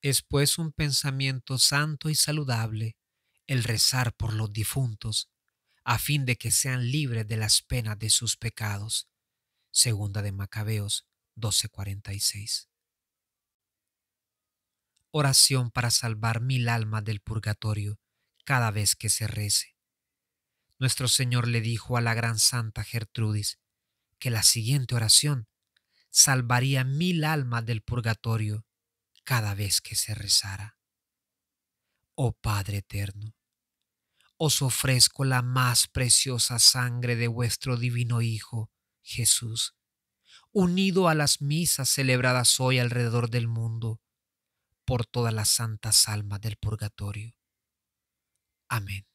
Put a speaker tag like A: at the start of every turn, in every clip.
A: Es pues un pensamiento santo y saludable el rezar por los difuntos, a fin de que sean libres de las penas de sus pecados. Segunda de Macabeos 12:46. Oración para salvar mil almas del purgatorio cada vez que se rece. Nuestro Señor le dijo a la gran santa Gertrudis que la siguiente oración salvaría mil almas del purgatorio cada vez que se rezara. Oh Padre eterno, os ofrezco la más preciosa sangre de vuestro divino Hijo, Jesús, unido a las misas celebradas hoy alrededor del mundo, por todas las santas almas del purgatorio. Amén.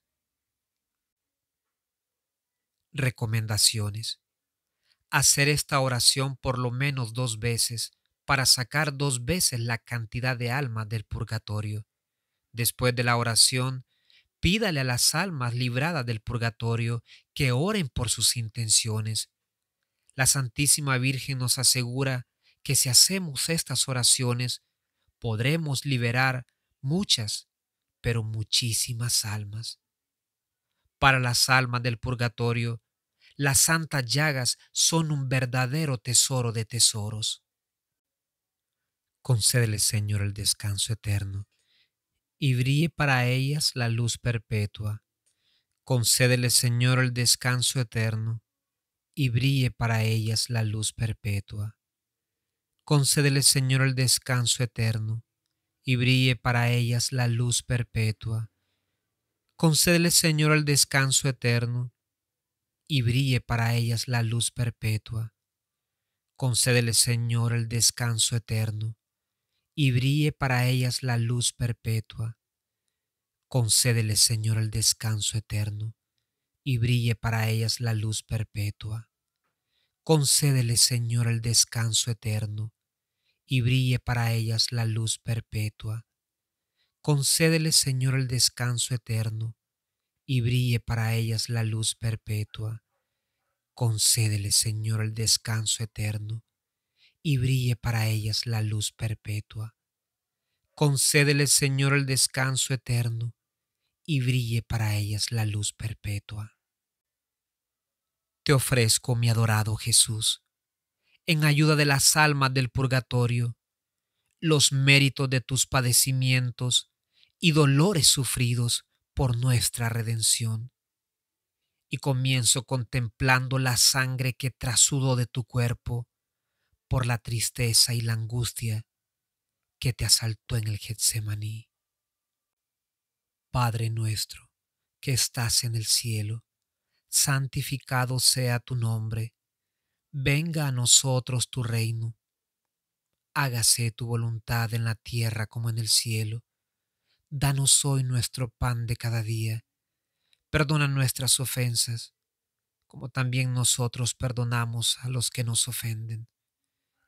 A: Recomendaciones. Hacer esta oración por lo menos dos veces para sacar dos veces la cantidad de almas del purgatorio. Después de la oración, pídale a las almas libradas del purgatorio que oren por sus intenciones. La Santísima Virgen nos asegura que si hacemos estas oraciones, podremos liberar muchas, pero muchísimas almas. Para las almas del purgatorio, las santas llagas son un verdadero tesoro de tesoros. Concédele, Señor, el descanso eterno, y brille para ellas la luz perpetua. Concédele, Señor, el descanso eterno, y brille para ellas la luz perpetua. Concédele, Señor, el descanso eterno, y brille para ellas la luz perpetua. Concédele, Señor, el descanso eterno, y brille para ellas la luz perpetua. Concédele, Señor, el descanso eterno, y brille para ellas la luz perpetua. Concédele, Señor, el descanso eterno, y brille para ellas la luz perpetua. Concédele, Señor, el descanso eterno, y brille para ellas la luz perpetua. Concédele, Señor, el descanso eterno, y brille para ellas la luz perpetua. Concédele, Señor, el descanso eterno, y brille para ellas la luz perpetua. Concédele, Señor, el descanso eterno y brille para ellas la luz perpetua. Te ofrezco, mi adorado Jesús, en ayuda de las almas del purgatorio, los méritos de tus padecimientos y dolores sufridos por nuestra redención. Y comienzo contemplando la sangre que trasudó de tu cuerpo por la tristeza y la angustia que te asaltó en el Getsemaní. Padre nuestro, que estás en el cielo, santificado sea tu nombre, venga a nosotros tu reino, hágase tu voluntad en la tierra como en el cielo. Danos hoy nuestro pan de cada día, perdona nuestras ofensas, como también nosotros perdonamos a los que nos ofenden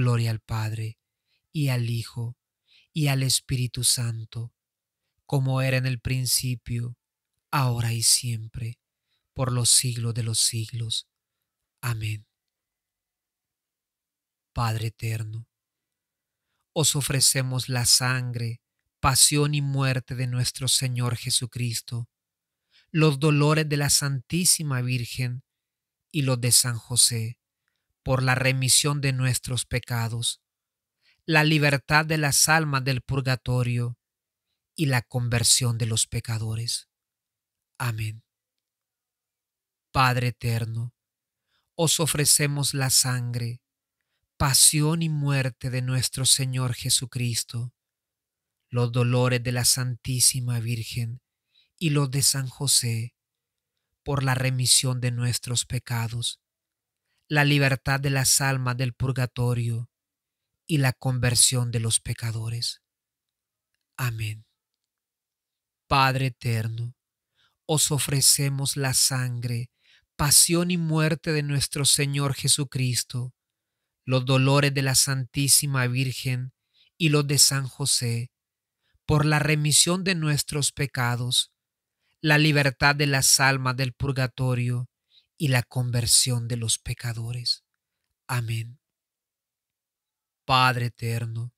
A: Gloria al Padre, y al Hijo, y al Espíritu Santo, como era en el principio, ahora y siempre, por los siglos de los siglos. Amén. Padre eterno, os ofrecemos la sangre, pasión y muerte de nuestro Señor Jesucristo, los dolores de la Santísima Virgen y los de San José por la remisión de nuestros pecados, la libertad de las almas del purgatorio y la conversión de los pecadores. Amén. Padre eterno, os ofrecemos la sangre, pasión y muerte de nuestro Señor Jesucristo, los dolores de la Santísima Virgen y los de San José, por la remisión de nuestros pecados la libertad de las almas del purgatorio y la conversión de los pecadores. Amén. Padre eterno, os ofrecemos la sangre, pasión y muerte de nuestro Señor Jesucristo, los dolores de la Santísima Virgen y los de San José, por la remisión de nuestros pecados, la libertad de las almas del purgatorio y la conversión de los pecadores. Amén. Padre eterno,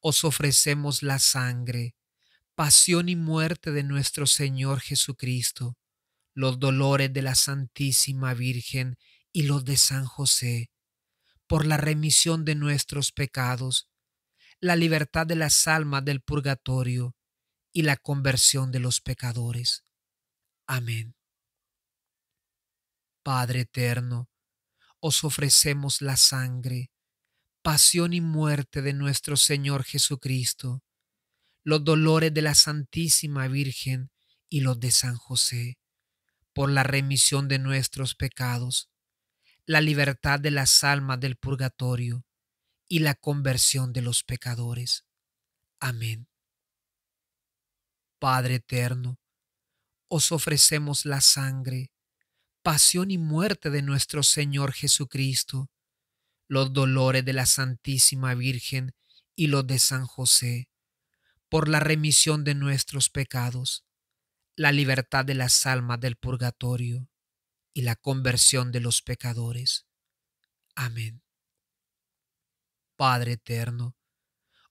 A: os ofrecemos la sangre, pasión y muerte de nuestro Señor Jesucristo, los dolores de la Santísima Virgen y los de San José, por la remisión de nuestros pecados, la libertad de las almas del purgatorio y la conversión de los pecadores. Amén. Padre eterno, os ofrecemos la sangre, pasión y muerte de nuestro Señor Jesucristo, los dolores de la Santísima Virgen y los de San José, por la remisión de nuestros pecados, la libertad de las almas del purgatorio y la conversión de los pecadores. Amén. Padre eterno, os ofrecemos la sangre, pasión y muerte de nuestro Señor Jesucristo, los dolores de la Santísima Virgen y los de San José, por la remisión de nuestros pecados, la libertad de las almas del purgatorio y la conversión de los pecadores. Amén. Padre eterno,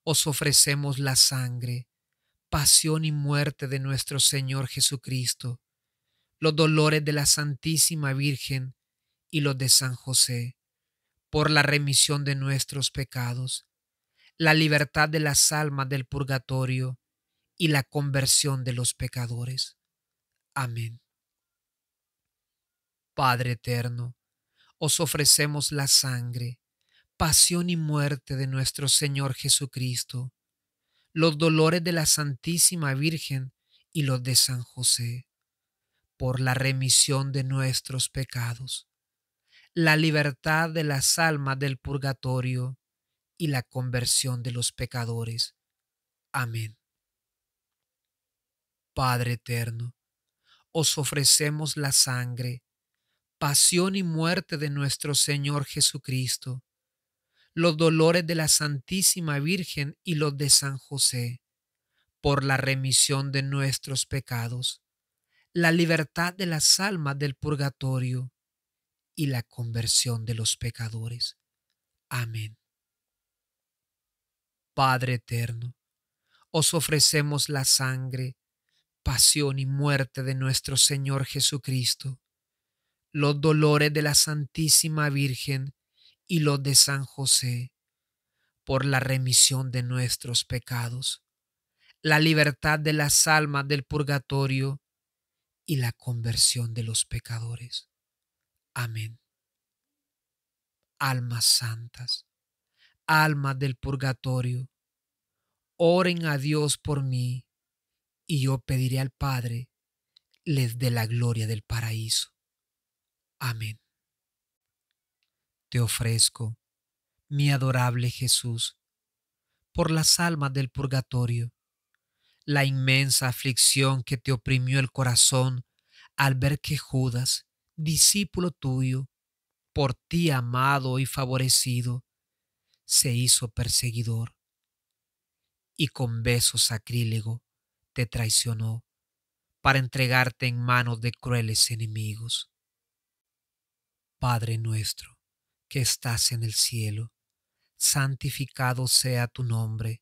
A: os ofrecemos la sangre, pasión y muerte de nuestro Señor Jesucristo los dolores de la Santísima Virgen y los de San José, por la remisión de nuestros pecados, la libertad de las almas del purgatorio y la conversión de los pecadores. Amén. Padre eterno, os ofrecemos la sangre, pasión y muerte de nuestro Señor Jesucristo, los dolores de la Santísima Virgen y los de San José por la remisión de nuestros pecados, la libertad de las almas del purgatorio y la conversión de los pecadores. Amén. Padre eterno, os ofrecemos la sangre, pasión y muerte de nuestro Señor Jesucristo, los dolores de la Santísima Virgen y los de San José, por la remisión de nuestros pecados la libertad de las almas del purgatorio y la conversión de los pecadores. Amén. Padre eterno, os ofrecemos la sangre, pasión y muerte de nuestro Señor Jesucristo, los dolores de la Santísima Virgen y los de San José, por la remisión de nuestros pecados, la libertad de las almas del purgatorio y la conversión de los pecadores. Amén. Almas santas, almas del purgatorio, oren a Dios por mí, y yo pediré al Padre, les dé la gloria del paraíso. Amén. Te ofrezco, mi adorable Jesús, por las almas del purgatorio, la inmensa aflicción que te oprimió el corazón al ver que Judas, discípulo tuyo, por ti amado y favorecido, se hizo perseguidor y con beso sacrílego te traicionó para entregarte en manos de crueles enemigos. Padre nuestro, que estás en el cielo, santificado sea tu nombre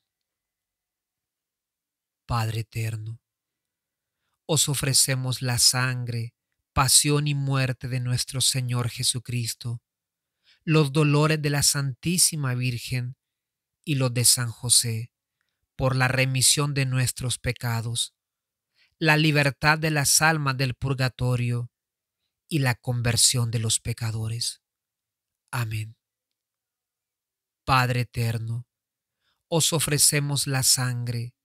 A: Padre eterno. Os ofrecemos la sangre, pasión y muerte de nuestro Señor Jesucristo, los dolores de la Santísima Virgen y los de San José, por la remisión de nuestros pecados, la libertad de las almas del purgatorio y la conversión de los pecadores. Amén. Padre eterno, os ofrecemos la sangre,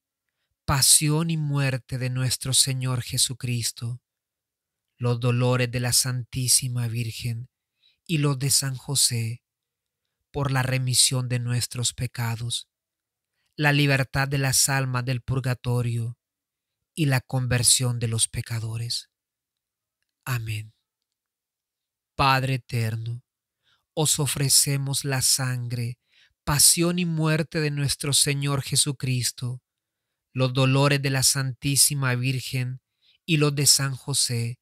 A: pasión y muerte de nuestro Señor Jesucristo, los dolores de la Santísima Virgen y los de San José, por la remisión de nuestros pecados, la libertad de las almas del purgatorio y la conversión de los pecadores. Amén. Padre eterno, os ofrecemos la sangre, pasión y muerte de nuestro Señor Jesucristo los dolores de la Santísima Virgen y los de San José,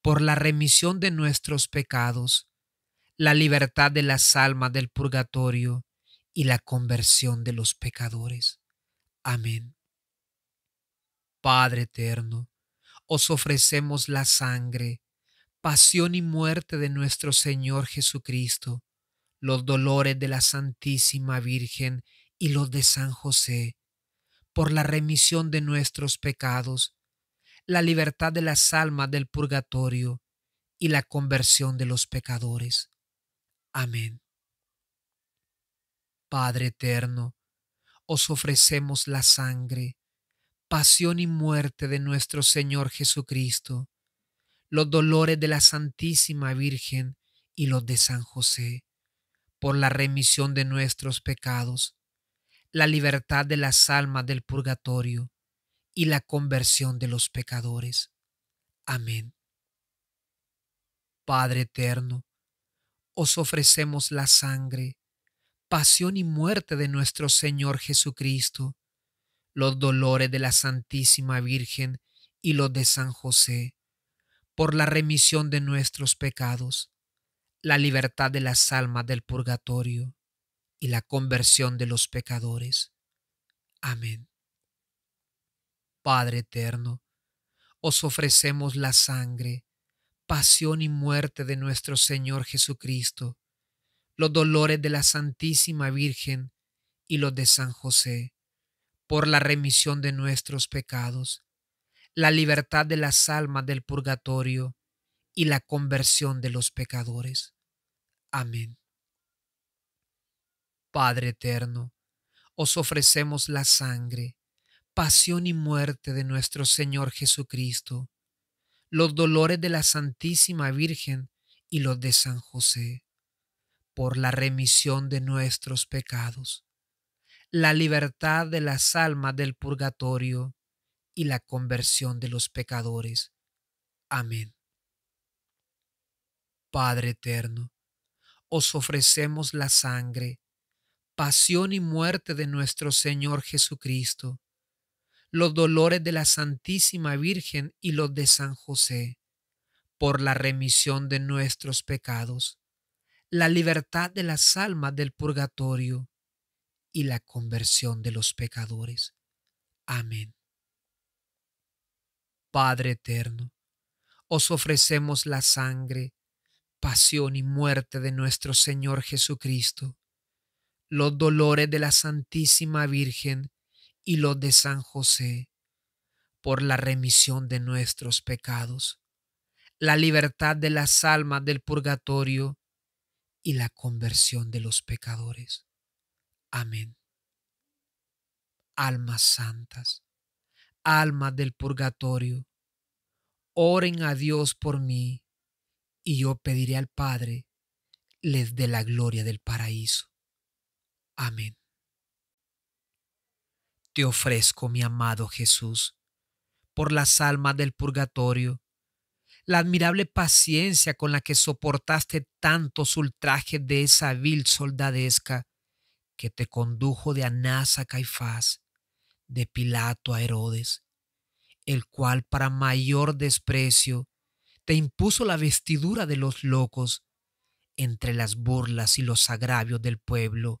A: por la remisión de nuestros pecados, la libertad de las almas del purgatorio y la conversión de los pecadores. Amén. Padre eterno, os ofrecemos la sangre, pasión y muerte de nuestro Señor Jesucristo, los dolores de la Santísima Virgen y los de San José por la remisión de nuestros pecados, la libertad de las almas del purgatorio y la conversión de los pecadores. Amén. Padre eterno, os ofrecemos la sangre, pasión y muerte de nuestro Señor Jesucristo, los dolores de la Santísima Virgen y los de San José, por la remisión de nuestros pecados la libertad de las almas del purgatorio y la conversión de los pecadores. Amén. Padre eterno, os ofrecemos la sangre, pasión y muerte de nuestro Señor Jesucristo, los dolores de la Santísima Virgen y los de San José, por la remisión de nuestros pecados, la libertad de las almas del purgatorio y la conversión de los pecadores. Amén. Padre eterno, os ofrecemos la sangre, pasión y muerte de nuestro Señor Jesucristo, los dolores de la Santísima Virgen y los de San José, por la remisión de nuestros pecados, la libertad de las almas del purgatorio y la conversión de los pecadores. Amén. Padre eterno, os ofrecemos la sangre, pasión y muerte de nuestro Señor Jesucristo, los dolores de la Santísima Virgen y los de San José, por la remisión de nuestros pecados, la libertad de las almas del purgatorio y la conversión de los pecadores. Amén. Padre eterno, os ofrecemos la sangre, pasión y muerte de nuestro Señor Jesucristo, los dolores de la Santísima Virgen y los de San José, por la remisión de nuestros pecados, la libertad de las almas del purgatorio y la conversión de los pecadores. Amén. Padre eterno, os ofrecemos la sangre, pasión y muerte de nuestro Señor Jesucristo los dolores de la Santísima Virgen y los de San José, por la remisión de nuestros pecados, la libertad de las almas del purgatorio y la conversión de los pecadores. Amén. Almas santas, almas del purgatorio, oren a Dios por mí, y yo pediré al Padre, les dé la gloria del paraíso. Amén. Te ofrezco, mi amado Jesús, por las almas del purgatorio, la admirable paciencia con la que soportaste tantos ultrajes de esa vil soldadesca que te condujo de Anás a Caifás, de Pilato a Herodes, el cual para mayor desprecio te impuso la vestidura de los locos entre las burlas y los agravios del pueblo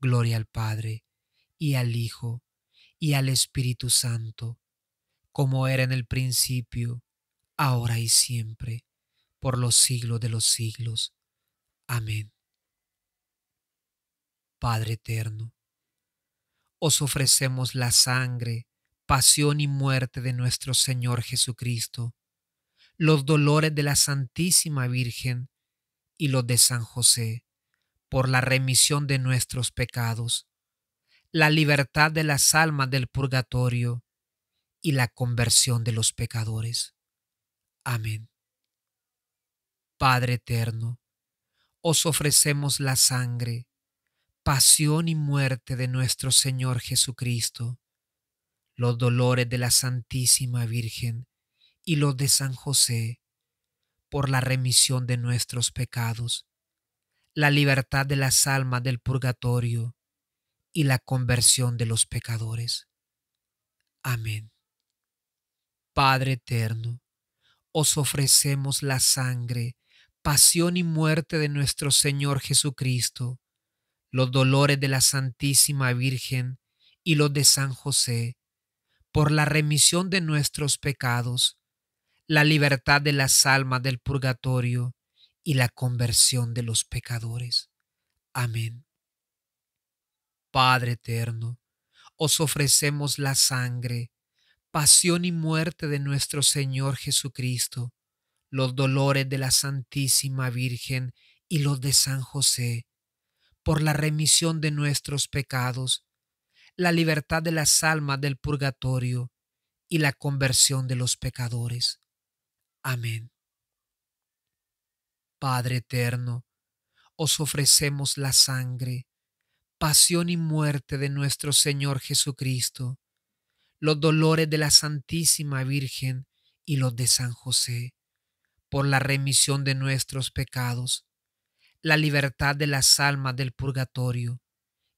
A: Gloria al Padre, y al Hijo, y al Espíritu Santo, como era en el principio, ahora y siempre, por los siglos de los siglos. Amén. Padre eterno, os ofrecemos la sangre, pasión y muerte de nuestro Señor Jesucristo, los dolores de la Santísima Virgen y los de San José por la remisión de nuestros pecados, la libertad de las almas del purgatorio y la conversión de los pecadores. Amén. Padre eterno, os ofrecemos la sangre, pasión y muerte de nuestro Señor Jesucristo, los dolores de la Santísima Virgen y los de San José, por la remisión de nuestros pecados la libertad de las almas del purgatorio y la conversión de los pecadores. Amén. Padre eterno, os ofrecemos la sangre, pasión y muerte de nuestro Señor Jesucristo, los dolores de la Santísima Virgen y los de San José, por la remisión de nuestros pecados, la libertad de las almas del purgatorio, y la conversión de los pecadores. Amén. Padre eterno, os ofrecemos la sangre, pasión y muerte de nuestro Señor Jesucristo, los dolores de la Santísima Virgen y los de San José, por la remisión de nuestros pecados, la libertad de las almas del purgatorio y la conversión de los pecadores. Amén. Padre eterno, os ofrecemos la sangre, pasión y muerte de nuestro Señor Jesucristo, los dolores de la Santísima Virgen y los de San José, por la remisión de nuestros pecados, la libertad de las almas del purgatorio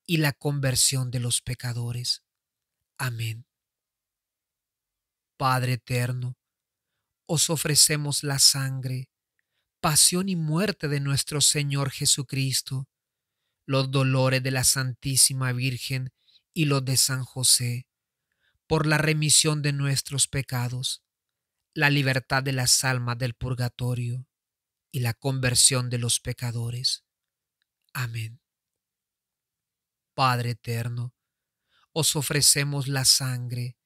A: y la conversión de los pecadores. Amén. Padre eterno, os ofrecemos la sangre, pasión y muerte de nuestro Señor Jesucristo, los dolores de la Santísima Virgen y los de San José, por la remisión de nuestros pecados, la libertad de las almas del purgatorio y la conversión de los pecadores. Amén. Padre eterno, os ofrecemos la sangre,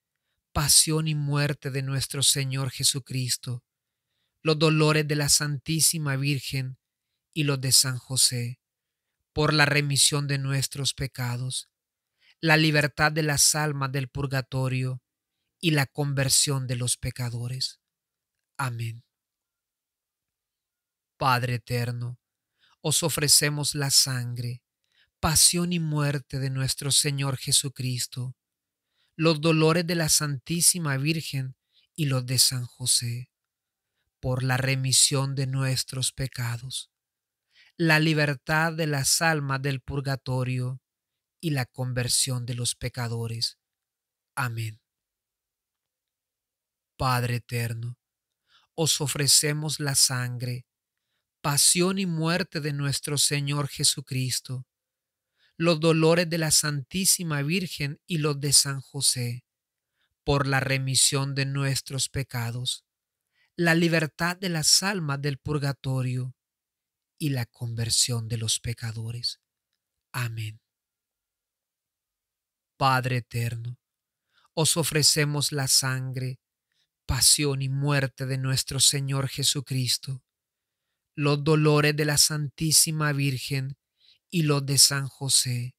A: pasión y muerte de nuestro Señor Jesucristo los dolores de la Santísima Virgen y los de San José, por la remisión de nuestros pecados, la libertad de las almas del purgatorio y la conversión de los pecadores. Amén. Padre eterno, os ofrecemos la sangre, pasión y muerte de nuestro Señor Jesucristo, los dolores de la Santísima Virgen y los de San José por la remisión de nuestros pecados, la libertad de las almas del purgatorio y la conversión de los pecadores. Amén. Padre eterno, os ofrecemos la sangre, pasión y muerte de nuestro Señor Jesucristo, los dolores de la Santísima Virgen y los de San José, por la remisión de nuestros pecados la libertad de las almas del purgatorio y la conversión de los pecadores. Amén. Padre eterno, os ofrecemos la sangre, pasión y muerte de nuestro Señor Jesucristo, los dolores de la Santísima Virgen y los de San José,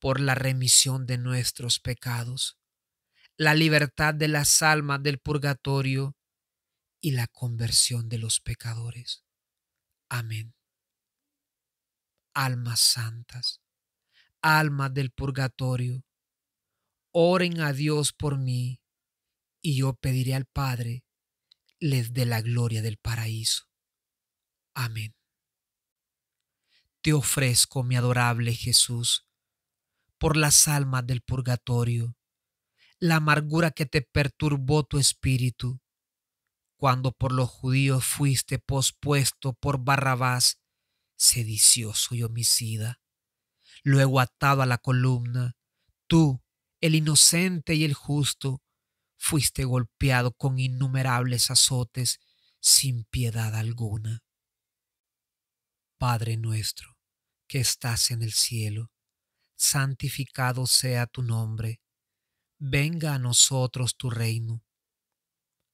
A: por la remisión de nuestros pecados, la libertad de las almas del purgatorio y la conversión de los pecadores. Amén. Almas santas, almas del purgatorio, oren a Dios por mí, y yo pediré al Padre, les dé la gloria del paraíso. Amén. Te ofrezco, mi adorable Jesús, por las almas del purgatorio, la amargura que te perturbó tu espíritu, cuando por los judíos fuiste pospuesto por Barrabás, sedicioso y homicida. Luego atado a la columna, tú, el inocente y el justo, fuiste golpeado con innumerables azotes sin piedad alguna. Padre nuestro, que estás en el cielo, santificado sea tu nombre, venga a nosotros tu reino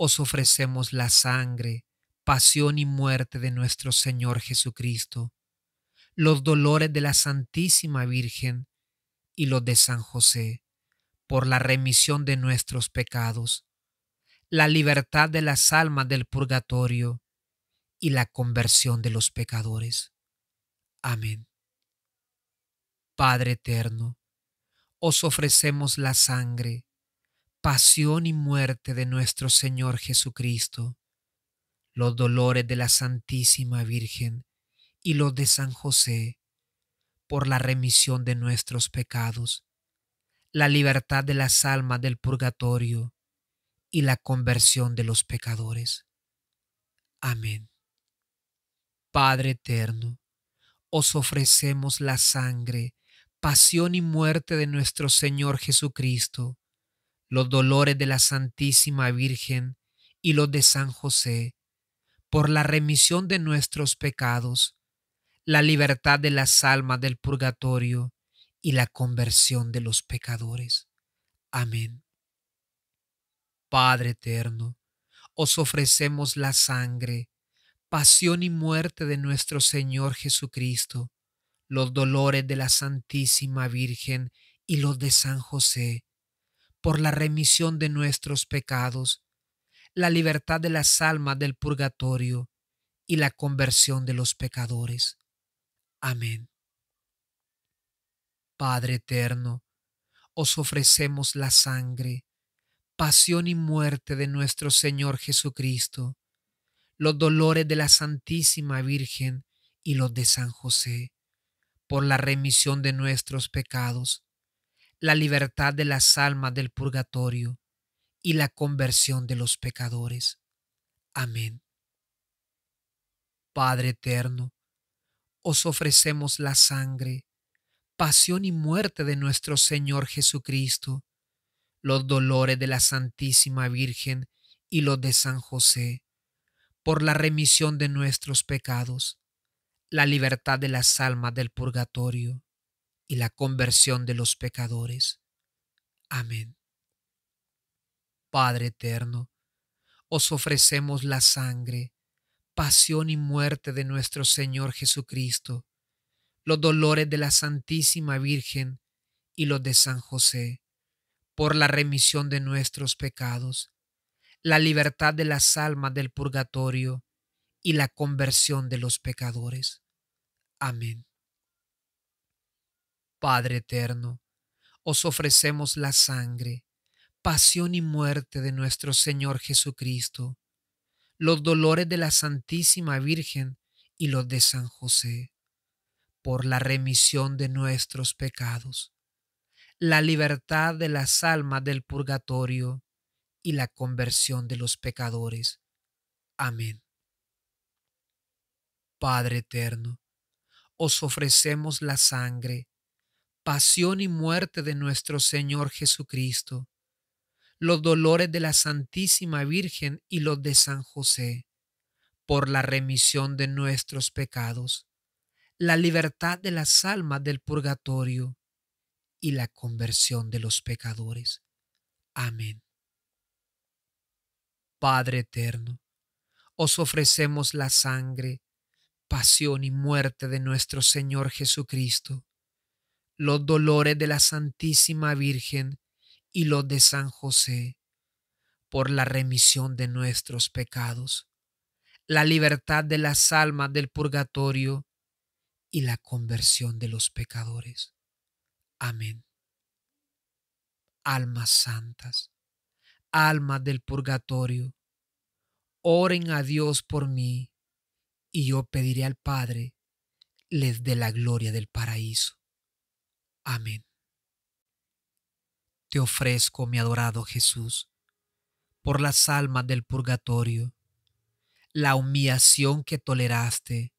A: os ofrecemos la sangre, pasión y muerte de nuestro Señor Jesucristo, los dolores de la Santísima Virgen y los de San José, por la remisión de nuestros pecados, la libertad de las almas del purgatorio y la conversión de los pecadores. Amén. Padre eterno, os ofrecemos la sangre, pasión y muerte de nuestro Señor Jesucristo, los dolores de la Santísima Virgen y los de San José, por la remisión de nuestros pecados, la libertad de las almas del purgatorio y la conversión de los pecadores. Amén. Padre eterno, os ofrecemos la sangre, pasión y muerte de nuestro Señor Jesucristo los dolores de la Santísima Virgen y los de San José, por la remisión de nuestros pecados, la libertad de las almas del purgatorio y la conversión de los pecadores. Amén. Padre eterno, os ofrecemos la sangre, pasión y muerte de nuestro Señor Jesucristo, los dolores de la Santísima Virgen y los de San José por la remisión de nuestros pecados, la libertad de las almas del purgatorio y la conversión de los pecadores. Amén. Padre eterno, os ofrecemos la sangre, pasión y muerte de nuestro Señor Jesucristo, los dolores de la Santísima Virgen y los de San José, por la remisión de nuestros pecados la libertad de las almas del purgatorio y la conversión de los pecadores. Amén. Padre eterno, os ofrecemos la sangre, pasión y muerte de nuestro Señor Jesucristo, los dolores de la Santísima Virgen y los de San José, por la remisión de nuestros pecados, la libertad de las almas del purgatorio y la conversión de los pecadores. Amén. Padre eterno, os ofrecemos la sangre, pasión y muerte de nuestro Señor Jesucristo, los dolores de la Santísima Virgen y los de San José, por la remisión de nuestros pecados, la libertad de las almas del purgatorio y la conversión de los pecadores. Amén. Padre eterno, os ofrecemos la sangre, pasión y muerte de nuestro Señor Jesucristo, los dolores de la Santísima Virgen y los de San José, por la remisión de nuestros pecados, la libertad de las almas del purgatorio y la conversión de los pecadores. Amén. Padre eterno, os ofrecemos la sangre, pasión y muerte de nuestro Señor Jesucristo, los dolores de la Santísima Virgen y los de San José, por la remisión de nuestros pecados, la libertad de las almas del purgatorio y la conversión de los pecadores. Amén. Padre eterno, os ofrecemos la sangre, pasión y muerte de nuestro Señor Jesucristo los dolores de la Santísima Virgen y los de San José, por la remisión de nuestros pecados, la libertad de las almas del purgatorio y la conversión de los pecadores. Amén. Almas santas, almas del purgatorio, oren a Dios por mí, y yo pediré al Padre, les dé la gloria del paraíso. Amén. Te ofrezco, mi adorado Jesús, por las almas del purgatorio, la humillación que toleraste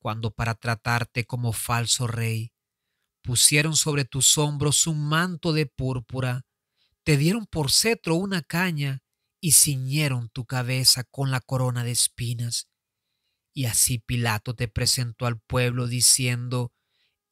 A: cuando para tratarte como falso rey pusieron sobre tus hombros un manto de púrpura, te dieron por cetro una caña y ciñeron tu cabeza con la corona de espinas. Y así Pilato te presentó al pueblo diciendo,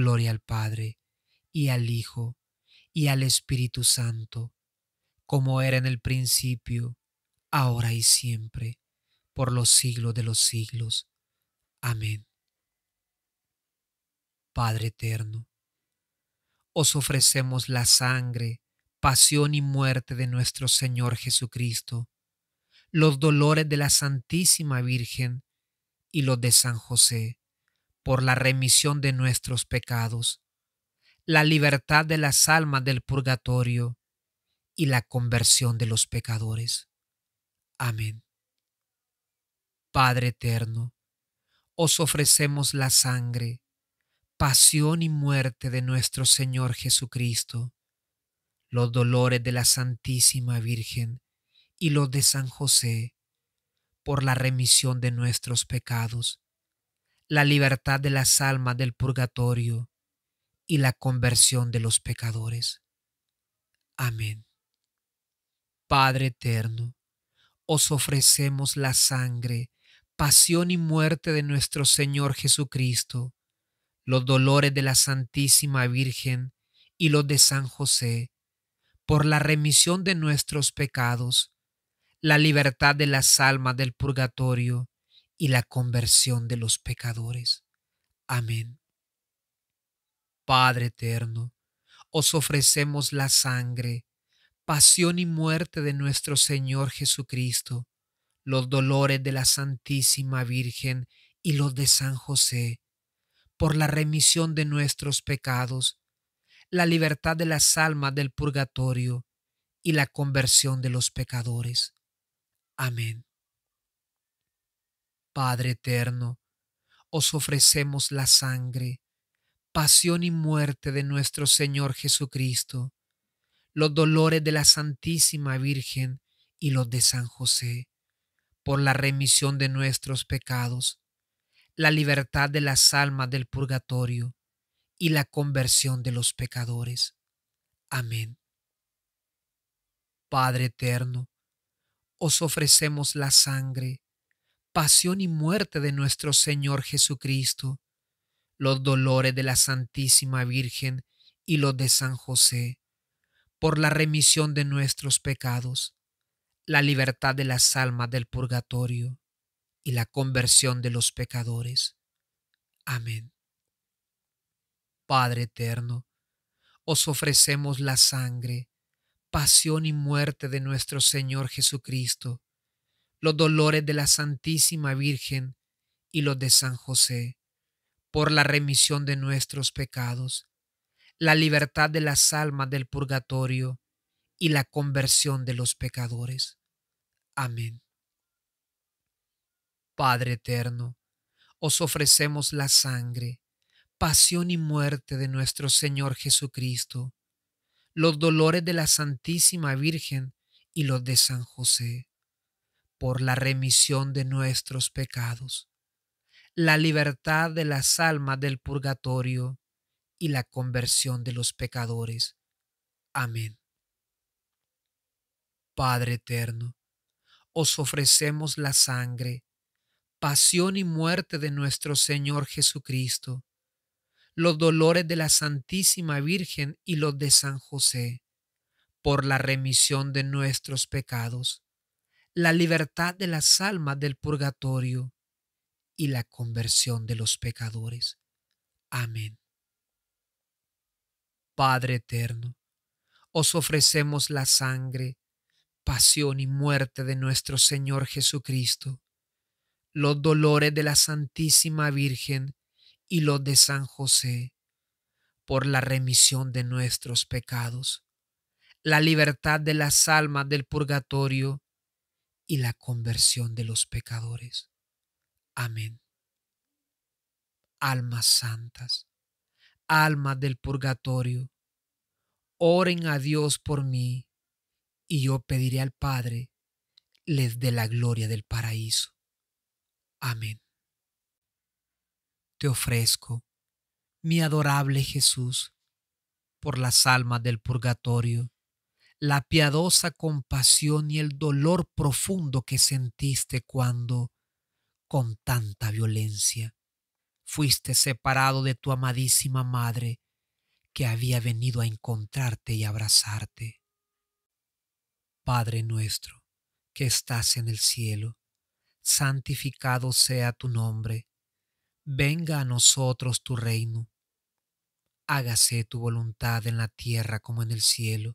A: Gloria al Padre, y al Hijo, y al Espíritu Santo, como era en el principio, ahora y siempre, por los siglos de los siglos. Amén. Padre eterno, os ofrecemos la sangre, pasión y muerte de nuestro Señor Jesucristo, los dolores de la Santísima Virgen y los de San José por la remisión de nuestros pecados, la libertad de las almas del purgatorio y la conversión de los pecadores. Amén. Padre eterno, os ofrecemos la sangre, pasión y muerte de nuestro Señor Jesucristo, los dolores de la Santísima Virgen y los de San José, por la remisión de nuestros pecados la libertad de las almas del purgatorio y la conversión de los pecadores. Amén. Padre eterno, os ofrecemos la sangre, pasión y muerte de nuestro Señor Jesucristo, los dolores de la Santísima Virgen y los de San José, por la remisión de nuestros pecados, la libertad de las almas del purgatorio, y la conversión de los pecadores. Amén. Padre eterno, os ofrecemos la sangre, pasión y muerte de nuestro Señor Jesucristo, los dolores de la Santísima Virgen y los de San José, por la remisión de nuestros pecados, la libertad de las almas del purgatorio y la conversión de los pecadores. Amén. Padre eterno, os ofrecemos la sangre, pasión y muerte de nuestro Señor Jesucristo, los dolores de la Santísima Virgen y los de San José, por la remisión de nuestros pecados, la libertad de las almas del purgatorio y la conversión de los pecadores. Amén. Padre eterno, os ofrecemos la sangre, pasión y muerte de nuestro Señor Jesucristo, los dolores de la Santísima Virgen y los de San José, por la remisión de nuestros pecados, la libertad de las almas del purgatorio y la conversión de los pecadores. Amén. Padre eterno, os ofrecemos la sangre, pasión y muerte de nuestro Señor Jesucristo los dolores de la Santísima Virgen y los de San José, por la remisión de nuestros pecados, la libertad de las almas del purgatorio y la conversión de los pecadores. Amén. Padre eterno, os ofrecemos la sangre, pasión y muerte de nuestro Señor Jesucristo, los dolores de la Santísima Virgen y los de San José por la remisión de nuestros pecados, la libertad de las almas del purgatorio y la conversión de los pecadores. Amén. Padre eterno, os ofrecemos la sangre, pasión y muerte de nuestro Señor Jesucristo, los dolores de la Santísima Virgen y los de San José, por la remisión de nuestros pecados la libertad de las almas del purgatorio y la conversión de los pecadores. Amén. Padre eterno, os ofrecemos la sangre, pasión y muerte de nuestro Señor Jesucristo, los dolores de la Santísima Virgen y los de San José, por la remisión de nuestros pecados, la libertad de las almas del purgatorio y la conversión de los pecadores. Amén. Almas santas, almas del purgatorio, oren a Dios por mí, y yo pediré al Padre, les dé la gloria del paraíso. Amén. Te ofrezco, mi adorable Jesús, por las almas del purgatorio la piadosa compasión y el dolor profundo que sentiste cuando, con tanta violencia, fuiste separado de tu amadísima madre que había venido a encontrarte y abrazarte. Padre nuestro, que estás en el cielo, santificado sea tu nombre, venga a nosotros tu reino, hágase tu voluntad en la tierra como en el cielo.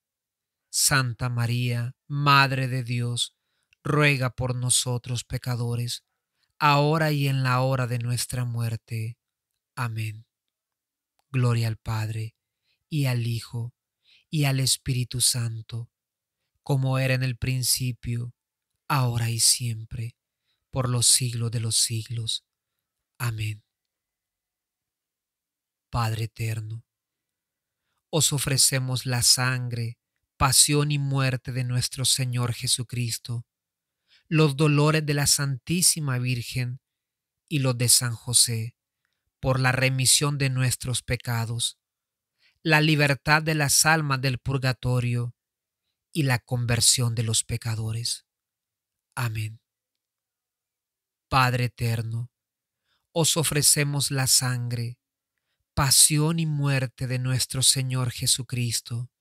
A: Santa María, Madre de Dios, ruega por nosotros pecadores, ahora y en la hora de nuestra muerte. Amén. Gloria al Padre, y al Hijo, y al Espíritu Santo, como era en el principio, ahora y siempre, por los siglos de los siglos. Amén. Padre eterno, os ofrecemos la sangre, pasión y muerte de nuestro Señor Jesucristo, los dolores de la Santísima Virgen y los de San José, por la remisión de nuestros pecados, la libertad de las almas del purgatorio y la conversión de los pecadores. Amén. Padre eterno, os ofrecemos la sangre, pasión y muerte de nuestro Señor Jesucristo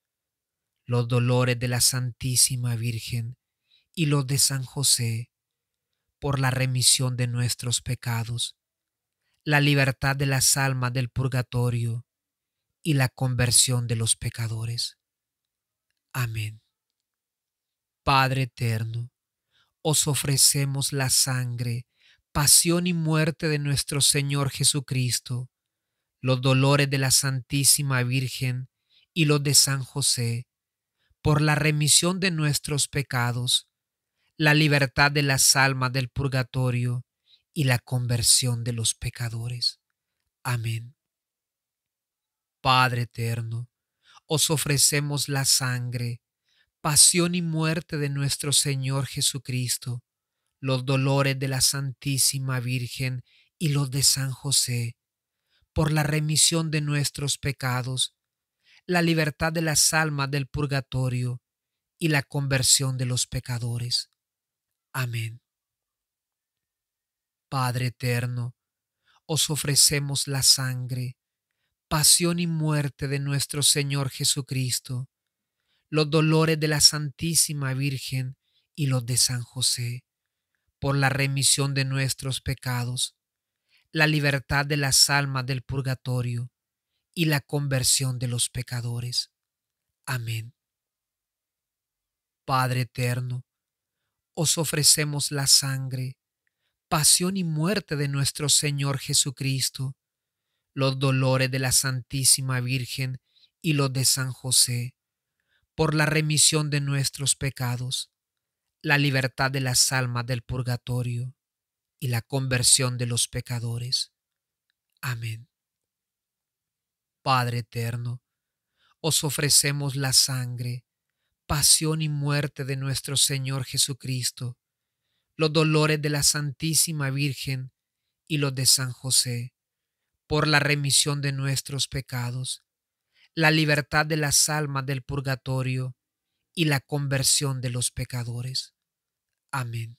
A: los dolores de la Santísima Virgen y los de San José, por la remisión de nuestros pecados, la libertad de las almas del purgatorio y la conversión de los pecadores. Amén. Padre eterno, os ofrecemos la sangre, pasión y muerte de nuestro Señor Jesucristo, los dolores de la Santísima Virgen y los de San José, por la remisión de nuestros pecados, la libertad de las almas del purgatorio y la conversión de los pecadores. Amén. Padre eterno, os ofrecemos la sangre, pasión y muerte de nuestro Señor Jesucristo, los dolores de la Santísima Virgen y los de San José, por la remisión de nuestros pecados la libertad de las almas del purgatorio y la conversión de los pecadores. Amén. Padre eterno, os ofrecemos la sangre, pasión y muerte de nuestro Señor Jesucristo, los dolores de la Santísima Virgen y los de San José, por la remisión de nuestros pecados, la libertad de las almas del purgatorio y la conversión de los pecadores. Amén. Padre eterno, os ofrecemos la sangre, pasión y muerte de nuestro Señor Jesucristo, los dolores de la Santísima Virgen y los de San José, por la remisión de nuestros pecados, la libertad de las almas del purgatorio y la conversión de los pecadores. Amén. Padre eterno, os ofrecemos la sangre, pasión y muerte de nuestro Señor Jesucristo, los dolores de la Santísima Virgen y los de San José, por la remisión de nuestros pecados, la libertad de las almas del purgatorio y la conversión de los pecadores. Amén.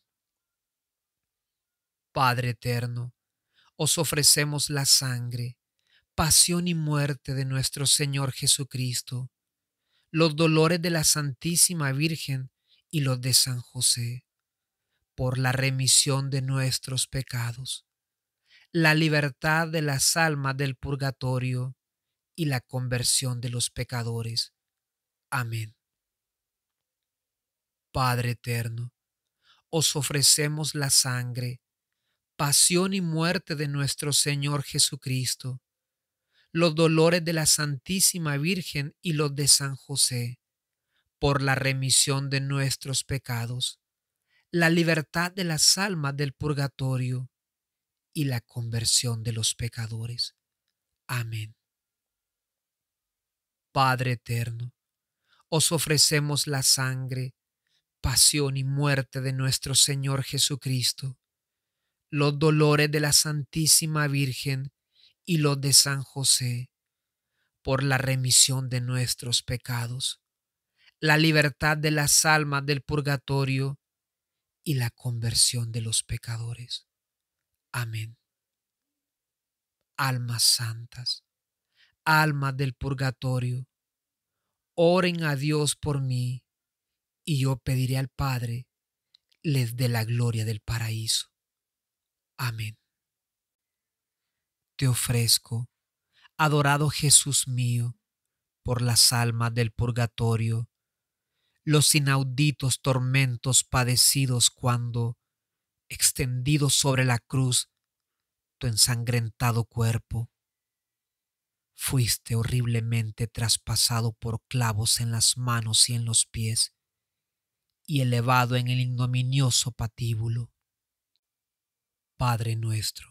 A: Padre eterno, os ofrecemos la sangre, pasión y muerte de nuestro Señor Jesucristo, los dolores de la Santísima Virgen y los de San José, por la remisión de nuestros pecados, la libertad de las almas del purgatorio y la conversión de los pecadores. Amén. Padre eterno, os ofrecemos la sangre, pasión y muerte de nuestro Señor Jesucristo los dolores de la Santísima Virgen y los de San José, por la remisión de nuestros pecados, la libertad de las almas del purgatorio y la conversión de los pecadores. Amén. Padre eterno, os ofrecemos la sangre, pasión y muerte de nuestro Señor Jesucristo, los dolores de la Santísima Virgen, y los de San José, por la remisión de nuestros pecados, la libertad de las almas del purgatorio y la conversión de los pecadores. Amén. Almas santas, almas del purgatorio, oren a Dios por mí, y yo pediré al Padre, les dé la gloria del paraíso. Amén te ofrezco, adorado Jesús mío, por las almas del purgatorio, los inauditos tormentos padecidos cuando, extendido sobre la cruz, tu ensangrentado cuerpo, fuiste horriblemente traspasado por clavos en las manos y en los pies, y elevado en el ignominioso patíbulo. Padre nuestro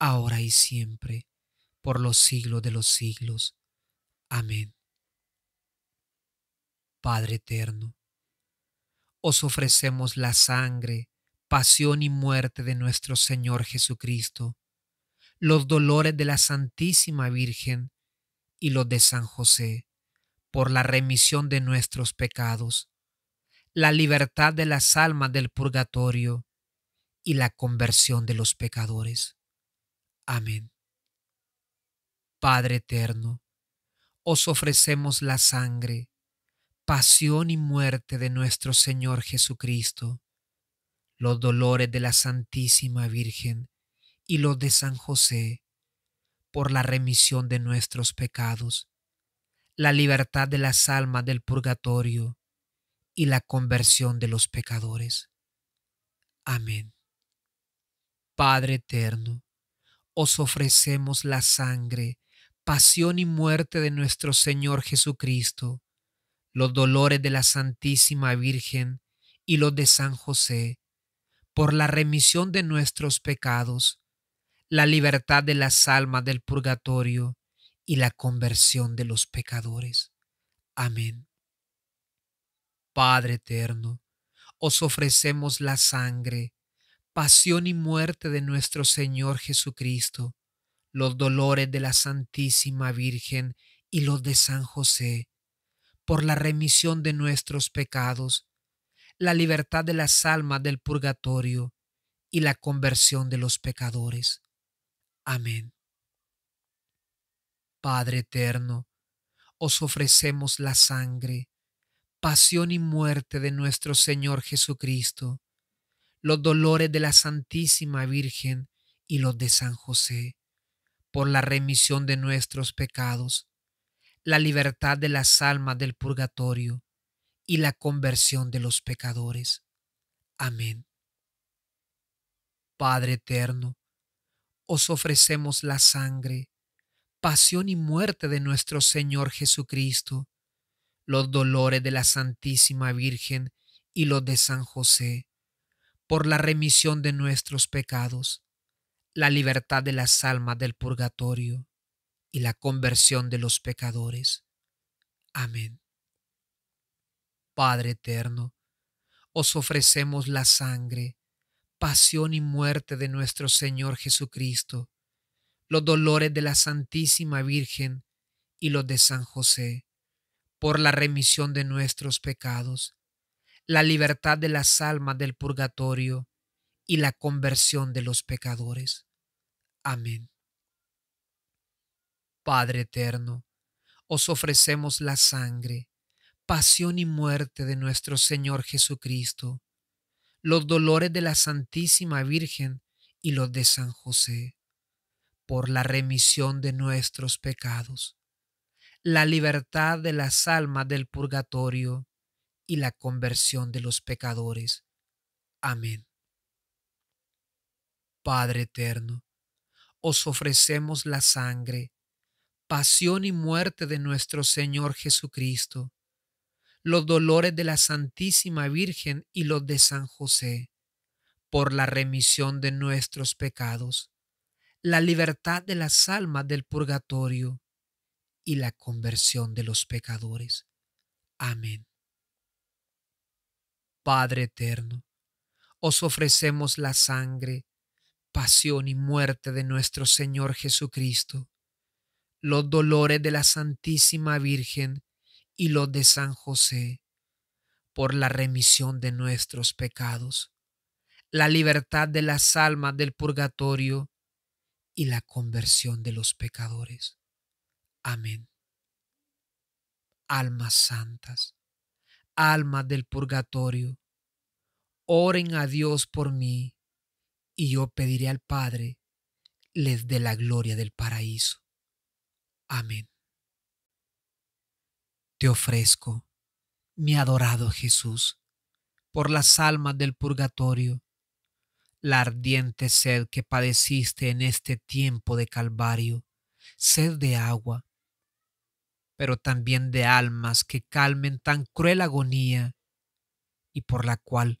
A: ahora y siempre, por los siglos de los siglos. Amén. Padre eterno, os ofrecemos la sangre, pasión y muerte de nuestro Señor Jesucristo, los dolores de la Santísima Virgen y los de San José, por la remisión de nuestros pecados, la libertad de las almas del purgatorio y la conversión de los pecadores Amén. Padre eterno, os ofrecemos la sangre, pasión y muerte de nuestro Señor Jesucristo, los dolores de la Santísima Virgen y los de San José, por la remisión de nuestros pecados, la libertad de las almas del purgatorio y la conversión de los pecadores. Amén. Padre eterno, os ofrecemos la sangre, pasión y muerte de nuestro Señor Jesucristo, los dolores de la Santísima Virgen y los de San José, por la remisión de nuestros pecados, la libertad de las almas del purgatorio y la conversión de los pecadores. Amén. Padre eterno, os ofrecemos la sangre, pasión y muerte de nuestro Señor Jesucristo, los dolores de la Santísima Virgen y los de San José, por la remisión de nuestros pecados, la libertad de las almas del purgatorio y la conversión de los pecadores. Amén. Padre eterno, os ofrecemos la sangre, pasión y muerte de nuestro Señor Jesucristo los dolores de la Santísima Virgen y los de San José, por la remisión de nuestros pecados, la libertad de las almas del purgatorio y la conversión de los pecadores. Amén. Padre eterno, os ofrecemos la sangre, pasión y muerte de nuestro Señor Jesucristo, los dolores de la Santísima Virgen y los de San José por la remisión de nuestros pecados, la libertad de las almas del purgatorio y la conversión de los pecadores. Amén. Padre eterno, os ofrecemos la sangre, pasión y muerte de nuestro Señor Jesucristo, los dolores de la Santísima Virgen y los de San José, por la remisión de nuestros pecados la libertad de las almas del purgatorio y la conversión de los pecadores. Amén. Padre eterno, os ofrecemos la sangre, pasión y muerte de nuestro Señor Jesucristo, los dolores de la Santísima Virgen y los de San José, por la remisión de nuestros pecados, la libertad de las almas del purgatorio y la conversión de los pecadores. Amén. Padre eterno, os ofrecemos la sangre, pasión y muerte de nuestro Señor Jesucristo, los dolores de la Santísima Virgen y los de San José, por la remisión de nuestros pecados, la libertad de las almas del purgatorio y la conversión de los pecadores. Amén. Padre eterno, os ofrecemos la sangre, pasión y muerte de nuestro Señor Jesucristo, los dolores de la Santísima Virgen y los de San José, por la remisión de nuestros pecados, la libertad de las almas del purgatorio y la conversión de los pecadores. Amén. Almas santas, almas del purgatorio, oren a Dios por mí y yo pediré al Padre, les dé la gloria del paraíso. Amén. Te ofrezco, mi adorado Jesús, por las almas del purgatorio, la ardiente sed que padeciste en este tiempo de Calvario, sed de agua, pero también de almas que calmen tan cruel agonía y por la cual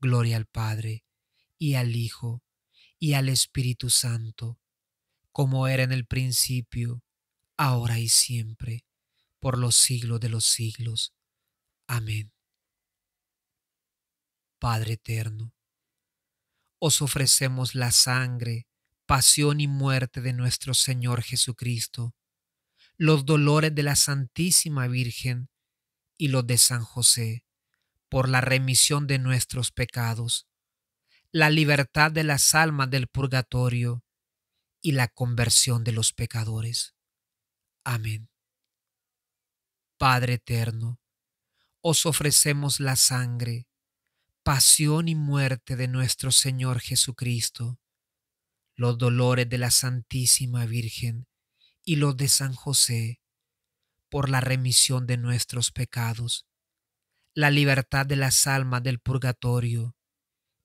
A: Gloria al Padre, y al Hijo, y al Espíritu Santo, como era en el principio, ahora y siempre, por los siglos de los siglos. Amén. Padre eterno, os ofrecemos la sangre, pasión y muerte de nuestro Señor Jesucristo, los dolores de la Santísima Virgen y los de San José por la remisión de nuestros pecados, la libertad de las almas del purgatorio y la conversión de los pecadores. Amén. Padre eterno, os ofrecemos la sangre, pasión y muerte de nuestro Señor Jesucristo, los dolores de la Santísima Virgen y los de San José, por la remisión de nuestros pecados la libertad de las almas del purgatorio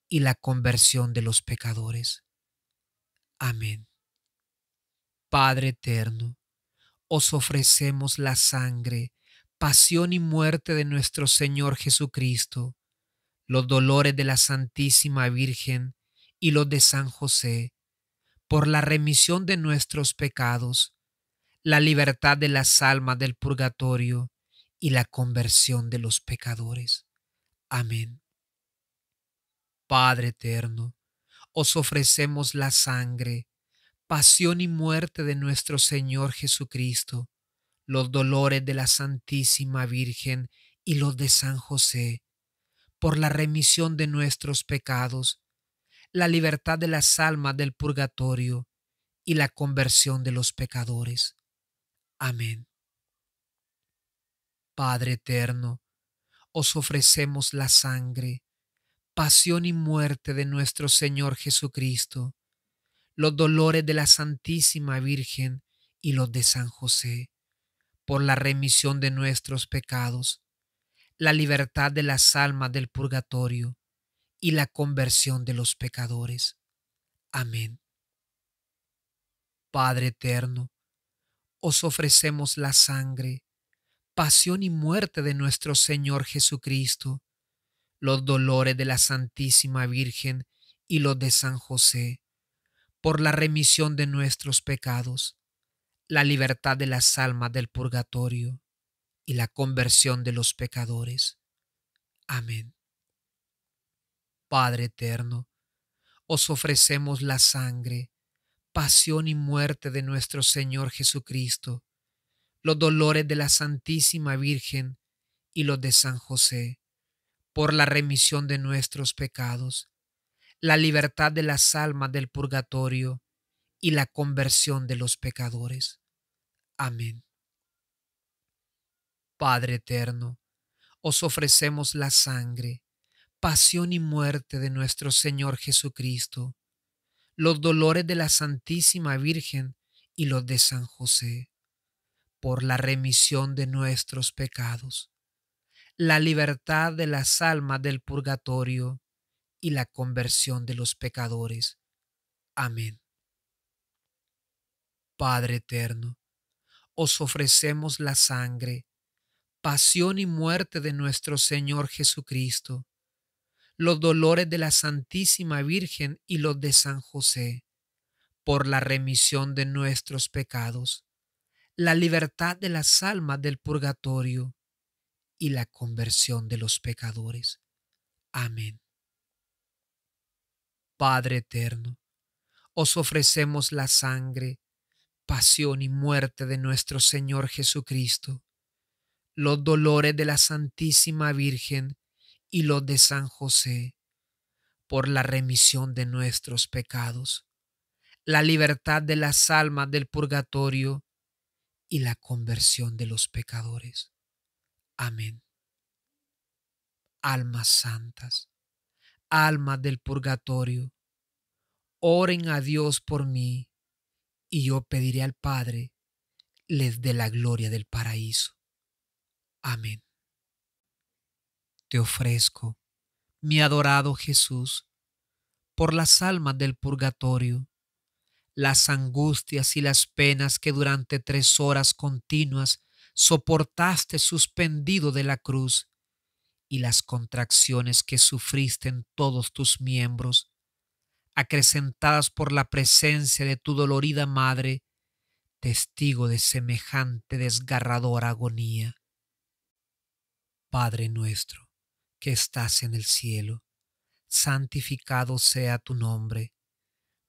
A: y la conversión de los pecadores. Amén. Padre eterno, os ofrecemos la sangre, pasión y muerte de nuestro Señor Jesucristo, los dolores de la Santísima Virgen y los de San José, por la remisión de nuestros pecados, la libertad de las almas del purgatorio y la conversión de los pecadores. Amén. Padre eterno, os ofrecemos la sangre, pasión y muerte de nuestro Señor Jesucristo, los dolores de la Santísima Virgen y los de San José, por la remisión de nuestros pecados, la libertad de las almas del purgatorio y la conversión de los pecadores. Amén. Padre eterno, os ofrecemos la sangre, pasión y muerte de nuestro Señor Jesucristo, los dolores de la Santísima Virgen y los de San José, por la remisión de nuestros pecados, la libertad de las almas del purgatorio y la conversión de los pecadores. Amén. Padre eterno, os ofrecemos la sangre, pasión y muerte de nuestro Señor Jesucristo, los dolores de la Santísima Virgen y los de San José, por la remisión de nuestros pecados, la libertad de las almas del purgatorio y la conversión de los pecadores. Amén. Padre eterno, os ofrecemos la sangre, pasión y muerte de nuestro Señor Jesucristo los dolores de la Santísima Virgen y los de San José, por la remisión de nuestros pecados, la libertad de las almas del purgatorio y la conversión de los pecadores. Amén. Padre eterno, os ofrecemos la sangre, pasión y muerte de nuestro Señor Jesucristo, los dolores de la Santísima Virgen y los de San José por la remisión de nuestros pecados, la libertad de las almas del purgatorio y la conversión de los pecadores. Amén. Padre eterno, os ofrecemos la sangre, pasión y muerte de nuestro Señor Jesucristo, los dolores de la Santísima Virgen y los de San José, por la remisión de nuestros pecados la libertad de las almas del purgatorio y la conversión de los pecadores. Amén. Padre eterno, os ofrecemos la sangre, pasión y muerte de nuestro Señor Jesucristo, los dolores de la Santísima Virgen y los de San José, por la remisión de nuestros pecados, la libertad de las almas del purgatorio y la conversión de los pecadores. Amén. Almas santas, almas del purgatorio, oren a Dios por mí, y yo pediré al Padre, les dé la gloria del paraíso. Amén. Te ofrezco, mi adorado Jesús, por las almas del purgatorio, las angustias y las penas que durante tres horas continuas soportaste suspendido de la cruz y las contracciones que sufriste en todos tus miembros, acrecentadas por la presencia de tu dolorida madre, testigo de semejante desgarradora agonía. Padre nuestro, que estás en el cielo, santificado sea tu nombre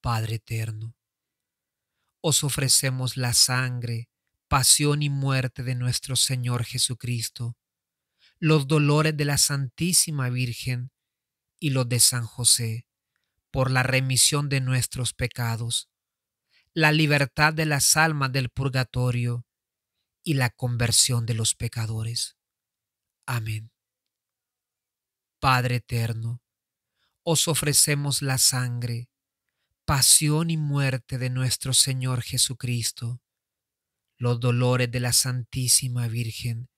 A: Padre eterno. Os ofrecemos la sangre, pasión y muerte de nuestro Señor Jesucristo, los dolores de la Santísima Virgen y los de San José, por la remisión de nuestros pecados, la libertad de las almas del purgatorio y la conversión de los pecadores. Amén. Padre eterno, os ofrecemos la sangre, pasión y muerte de nuestro Señor Jesucristo, los dolores de la Santísima Virgen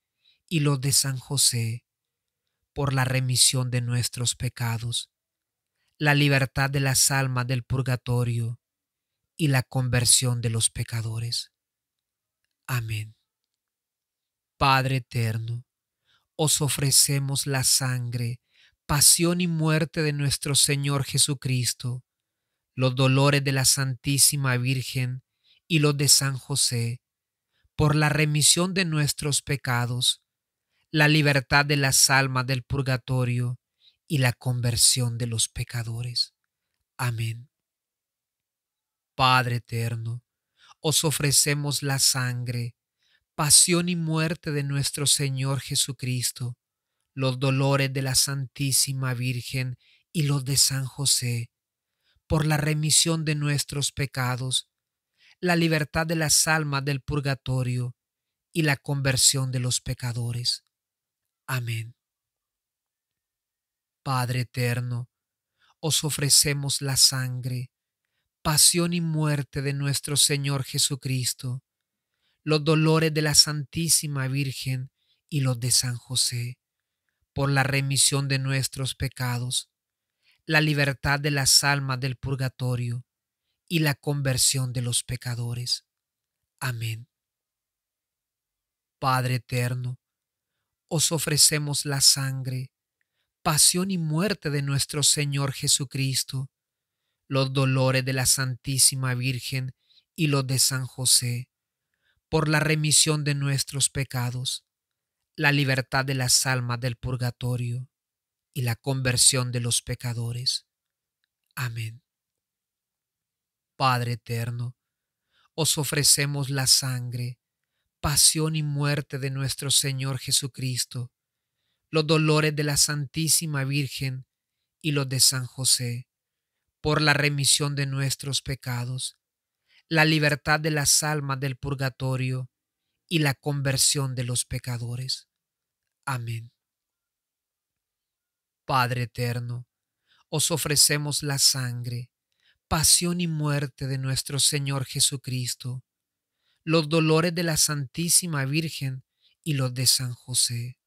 A: y los de San José, por la remisión de nuestros pecados, la libertad de las almas del purgatorio y la conversión de los pecadores. Amén. Padre eterno, os ofrecemos la sangre, pasión y muerte de nuestro Señor Jesucristo los dolores de la Santísima Virgen y los de San José, por la remisión de nuestros pecados, la libertad de las almas del purgatorio y la conversión de los pecadores. Amén. Padre eterno, os ofrecemos la sangre, pasión y muerte de nuestro Señor Jesucristo, los dolores de la Santísima Virgen y los de San José, por la remisión de nuestros pecados, la libertad de las almas del purgatorio y la conversión de los pecadores. Amén. Padre eterno, os ofrecemos la sangre, pasión y muerte de nuestro Señor Jesucristo, los dolores de la Santísima Virgen y los de San José, por la remisión de nuestros pecados la libertad de las almas del purgatorio y la conversión de los pecadores. Amén. Padre eterno, os ofrecemos la sangre, pasión y muerte de nuestro Señor Jesucristo, los dolores de la Santísima Virgen y los de San José, por la remisión de nuestros pecados, la libertad de las almas del purgatorio y la conversión de los pecadores. Amén. Padre eterno, os ofrecemos la sangre, pasión y muerte de nuestro Señor Jesucristo, los dolores de la Santísima Virgen y los de San José, por la remisión de nuestros pecados, la libertad de las almas del purgatorio y la conversión de los pecadores. Amén. Padre eterno, os ofrecemos la sangre, pasión y muerte de nuestro Señor Jesucristo, los dolores de la Santísima Virgen y los de San José,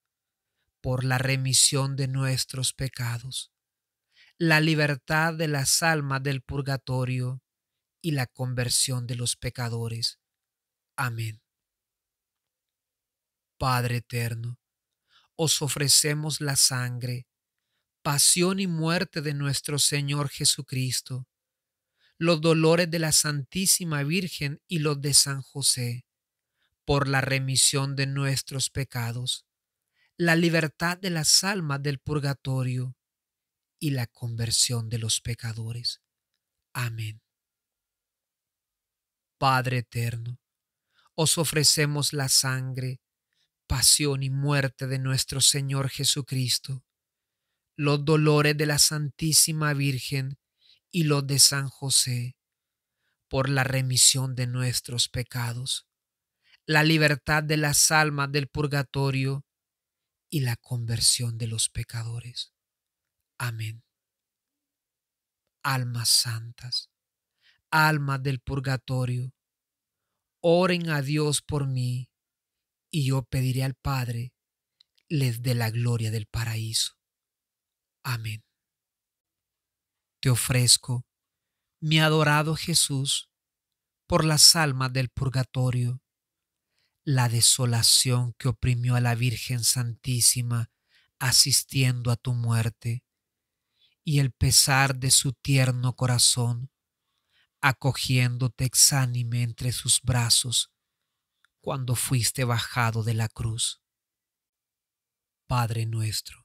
A: por la remisión de nuestros pecados, la libertad de las almas del purgatorio y la conversión de los pecadores. Amén. Padre eterno, os ofrecemos la sangre, pasión y muerte de nuestro Señor Jesucristo, los dolores de la Santísima Virgen y los de San José, por la remisión de nuestros pecados, la libertad de las almas del purgatorio y la conversión de los pecadores. Amén. Padre eterno, os ofrecemos la sangre, pasión y muerte de nuestro Señor Jesucristo los dolores de la Santísima Virgen y los de San José, por la remisión de nuestros pecados, la libertad de las almas del purgatorio y la conversión de los pecadores. Amén. Almas santas, almas del purgatorio, oren a Dios por mí y yo pediré al Padre les dé la gloria del paraíso. Amén. Te ofrezco, mi adorado Jesús, por las almas del purgatorio, la desolación que oprimió a la Virgen Santísima asistiendo a tu muerte, y el pesar de su tierno corazón, acogiéndote exánime entre sus brazos cuando fuiste bajado de la cruz. Padre nuestro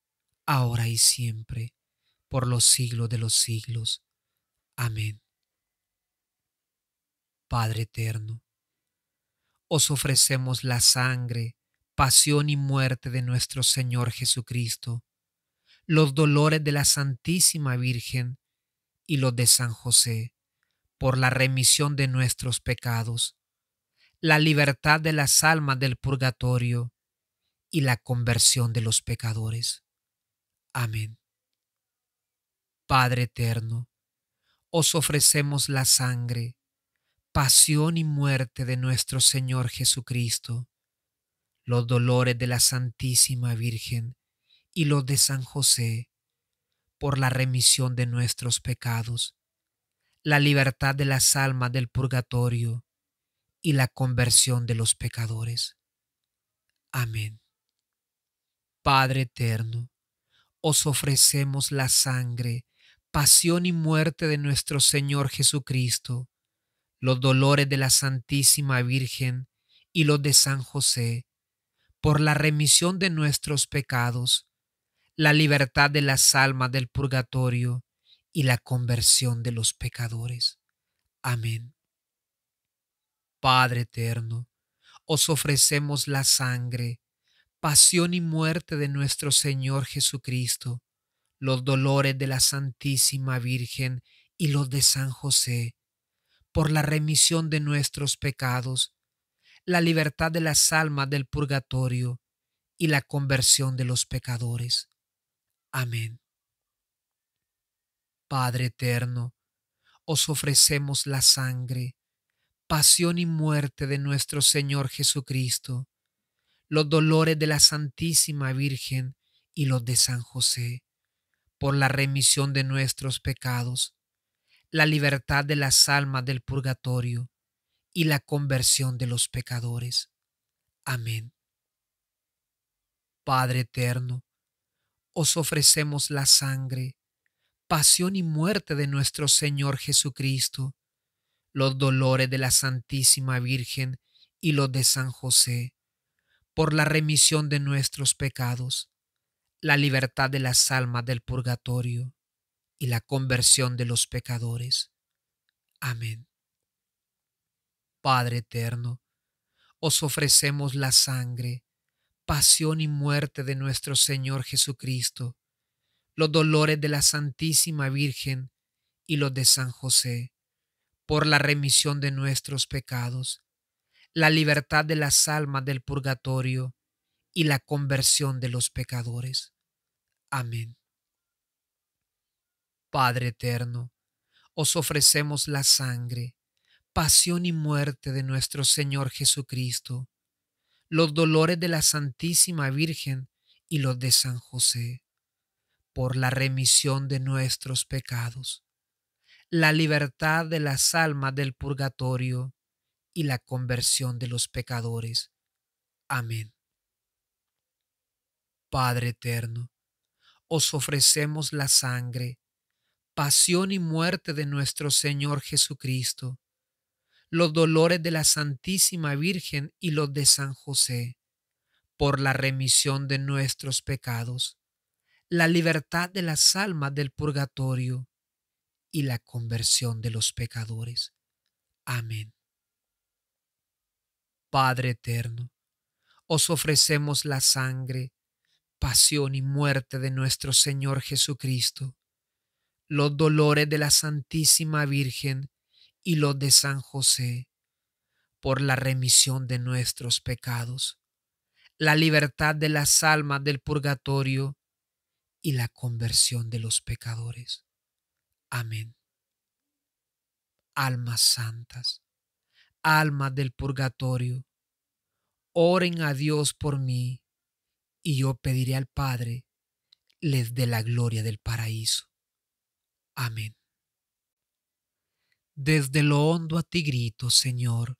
A: ahora y siempre, por los siglos de los siglos. Amén. Padre eterno, os ofrecemos la sangre, pasión y muerte de nuestro Señor Jesucristo, los dolores de la Santísima Virgen y los de San José, por la remisión de nuestros pecados, la libertad de las almas del purgatorio y la conversión de los pecadores. Amén. Padre eterno, os ofrecemos la sangre, pasión y muerte de nuestro Señor Jesucristo, los dolores de la Santísima Virgen y los de San José, por la remisión de nuestros pecados, la libertad de las almas del purgatorio y la conversión de los pecadores. Amén. Padre eterno, os ofrecemos la sangre, pasión y muerte de nuestro Señor Jesucristo, los dolores de la Santísima Virgen y los de San José, por la remisión de nuestros pecados, la libertad de las almas del purgatorio y la conversión de los pecadores. Amén. Padre eterno, os ofrecemos la sangre, pasión y muerte de nuestro Señor Jesucristo, los dolores de la Santísima Virgen y los de San José, por la remisión de nuestros pecados, la libertad de las almas del purgatorio y la conversión de los pecadores. Amén. Padre eterno, os ofrecemos la sangre, pasión y muerte de nuestro Señor Jesucristo los dolores de la Santísima Virgen y los de San José, por la remisión de nuestros pecados, la libertad de las almas del purgatorio y la conversión de los pecadores. Amén. Padre eterno, os ofrecemos la sangre, pasión y muerte de nuestro Señor Jesucristo, los dolores de la Santísima Virgen y los de San José por la remisión de nuestros pecados, la libertad de las almas del purgatorio y la conversión de los pecadores. Amén. Padre eterno, os ofrecemos la sangre, pasión y muerte de nuestro Señor Jesucristo, los dolores de la Santísima Virgen y los de San José, por la remisión de nuestros pecados la libertad de las almas del purgatorio y la conversión de los pecadores. Amén. Padre eterno, os ofrecemos la sangre, pasión y muerte de nuestro Señor Jesucristo, los dolores de la Santísima Virgen y los de San José, por la remisión de nuestros pecados, la libertad de las almas del purgatorio y la conversión de los pecadores. Amén. Padre eterno, os ofrecemos la sangre, pasión y muerte de nuestro Señor Jesucristo, los dolores de la Santísima Virgen y los de San José, por la remisión de nuestros pecados, la libertad de las almas del purgatorio y la conversión de los pecadores. Amén. Padre eterno, os ofrecemos la sangre, pasión y muerte de nuestro Señor Jesucristo, los dolores de la Santísima Virgen y los de San José, por la remisión de nuestros pecados, la libertad de las almas del purgatorio y la conversión de los pecadores. Amén. Almas santas almas del purgatorio, oren a Dios por mí, y yo pediré al Padre, les dé la gloria del paraíso. Amén. Desde lo hondo a ti grito, Señor.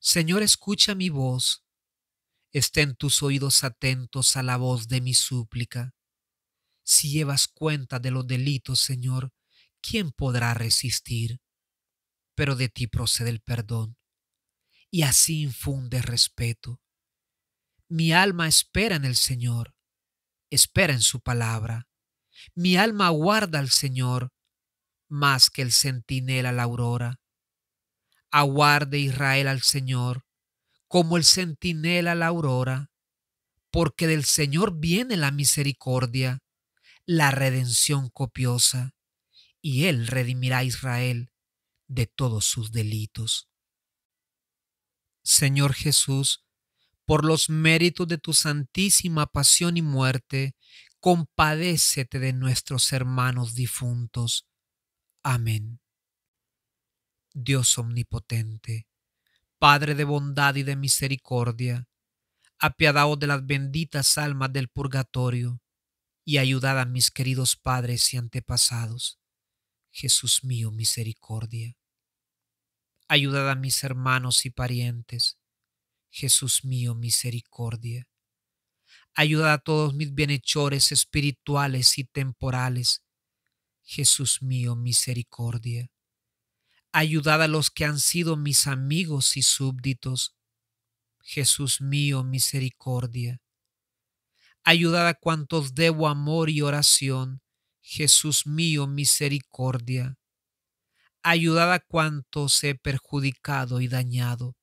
A: Señor, escucha mi voz. Estén tus oídos atentos a la voz de mi súplica. Si llevas cuenta de los delitos, Señor, ¿quién podrá resistir? pero de ti procede el perdón. Y así infunde respeto. Mi alma espera en el Señor, espera en su palabra. Mi alma aguarda al Señor más que el centinela la aurora. Aguarde Israel al Señor como el centinela la aurora, porque del Señor viene la misericordia, la redención copiosa, y Él redimirá a Israel de todos sus delitos. Señor Jesús, por los méritos de tu santísima pasión y muerte, compadécete de nuestros hermanos difuntos. Amén. Dios omnipotente, Padre de bondad y de misericordia, apiadaos de las benditas almas del purgatorio y ayudad a mis queridos padres y antepasados. Jesús mío, misericordia ayudad a mis hermanos y parientes. Jesús mío, misericordia. Ayuda a todos mis bienhechores espirituales y temporales. Jesús mío, misericordia. Ayudad a los que han sido mis amigos y súbditos. Jesús mío, misericordia. Ayudad a cuantos debo amor y oración. Jesús mío, misericordia ayudad a cuantos he perjudicado y dañado.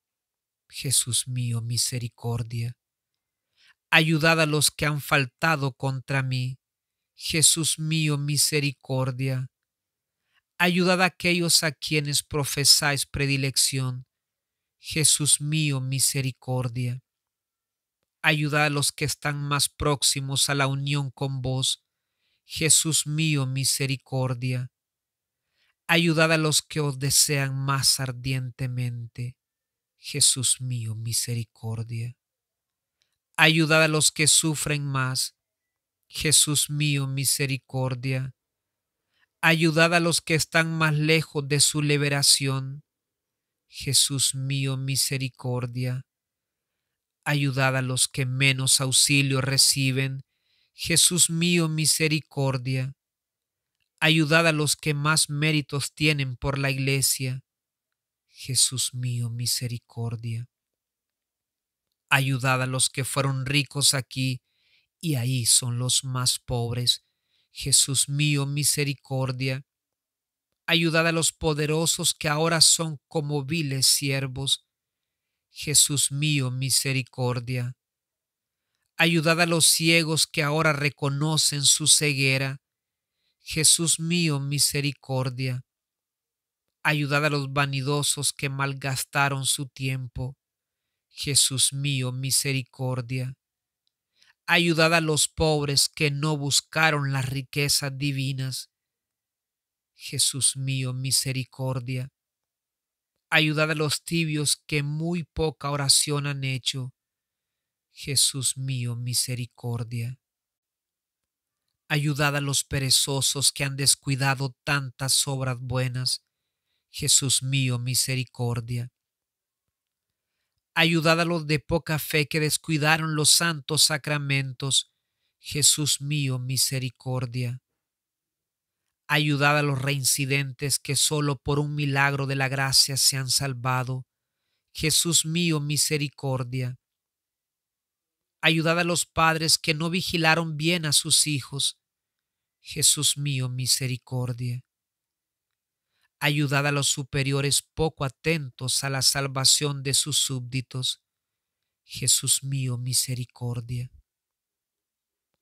A: Jesús mío, misericordia. Ayudad a los que han faltado contra mí. Jesús mío, misericordia. Ayudad a aquellos a quienes profesáis predilección. Jesús mío, misericordia. Ayudad a los que están más próximos a la unión con vos. Jesús mío, misericordia Ayudad a los que os desean más ardientemente. Jesús mío, misericordia. Ayudad a los que sufren más. Jesús mío, misericordia. Ayudad a los que están más lejos de su liberación. Jesús mío, misericordia. Ayudad a los que menos auxilio reciben. Jesús mío, misericordia ayudad a los que más méritos tienen por la iglesia. Jesús mío, misericordia. Ayudad a los que fueron ricos aquí y ahí son los más pobres. Jesús mío, misericordia. Ayudad a los poderosos que ahora son como viles siervos. Jesús mío, misericordia. Ayudad a los ciegos que ahora reconocen su ceguera. Jesús mío, misericordia. Ayudad a los vanidosos que malgastaron su tiempo. Jesús mío, misericordia. Ayudad a los pobres que no buscaron las riquezas divinas. Jesús mío, misericordia. Ayudad a los tibios que muy poca oración han hecho. Jesús mío, misericordia. Ayudad a los perezosos que han descuidado tantas obras buenas. Jesús mío, misericordia. Ayudad a los de poca fe que descuidaron los santos sacramentos. Jesús mío, misericordia. Ayudad a los reincidentes que solo por un milagro de la gracia se han salvado. Jesús mío, misericordia. Ayudad a los padres que no vigilaron bien a sus hijos. Jesús mío, misericordia. Ayudad a los superiores poco atentos a la salvación de sus súbditos. Jesús mío, misericordia.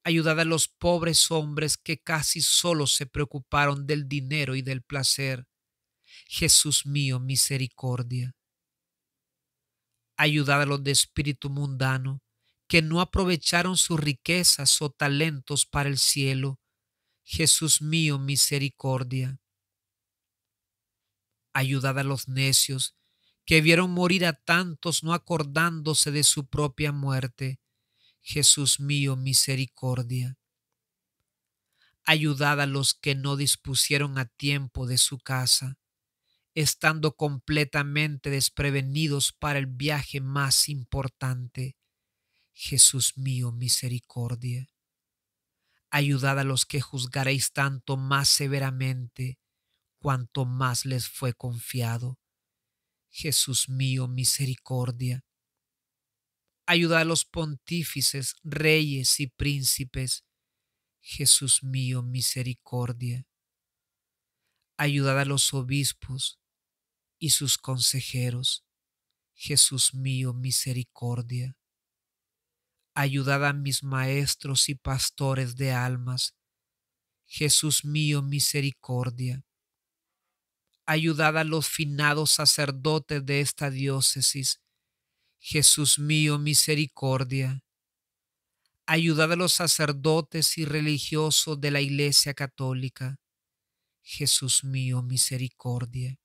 A: Ayudad a los pobres hombres que casi solo se preocuparon del dinero y del placer. Jesús mío, misericordia. Ayudad a los de espíritu mundano que no aprovecharon sus riquezas o talentos para el cielo. Jesús mío, misericordia. Ayudad a los necios que vieron morir a tantos no acordándose de su propia muerte. Jesús mío, misericordia. Ayudad a los que no dispusieron a tiempo de su casa, estando completamente desprevenidos para el viaje más importante. Jesús mío, misericordia ayudad a los que juzgaréis tanto más severamente, cuanto más les fue confiado. Jesús mío, misericordia. Ayudad a los pontífices, reyes y príncipes. Jesús mío, misericordia. Ayudad a los obispos y sus consejeros. Jesús mío, misericordia ayudad a mis maestros y pastores de almas. Jesús mío, misericordia. Ayudad a los finados sacerdotes de esta diócesis. Jesús mío, misericordia. Ayudad a los sacerdotes y religiosos de la Iglesia Católica. Jesús mío, misericordia.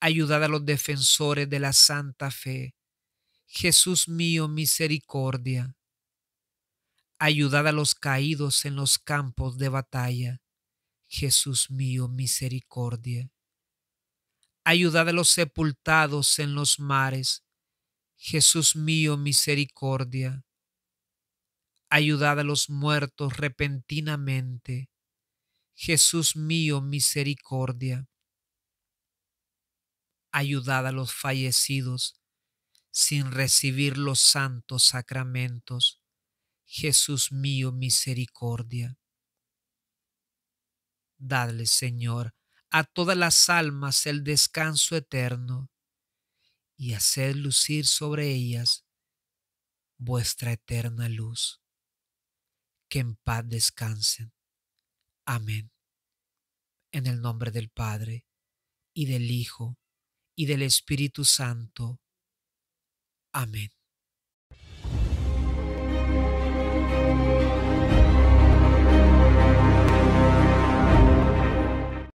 A: Ayudad a los defensores de la Santa Fe. Jesús mío, misericordia. Ayudad a los caídos en los campos de batalla. Jesús mío, misericordia. Ayudad a los sepultados en los mares. Jesús mío, misericordia. Ayudad a los muertos repentinamente. Jesús mío, misericordia. Ayudad a los fallecidos sin recibir los santos sacramentos. Jesús mío, misericordia. Dadle, Señor, a todas las almas el descanso eterno y haced lucir sobre ellas vuestra eterna luz. Que en paz descansen. Amén. En el nombre del Padre, y del Hijo, y del Espíritu Santo. Amén.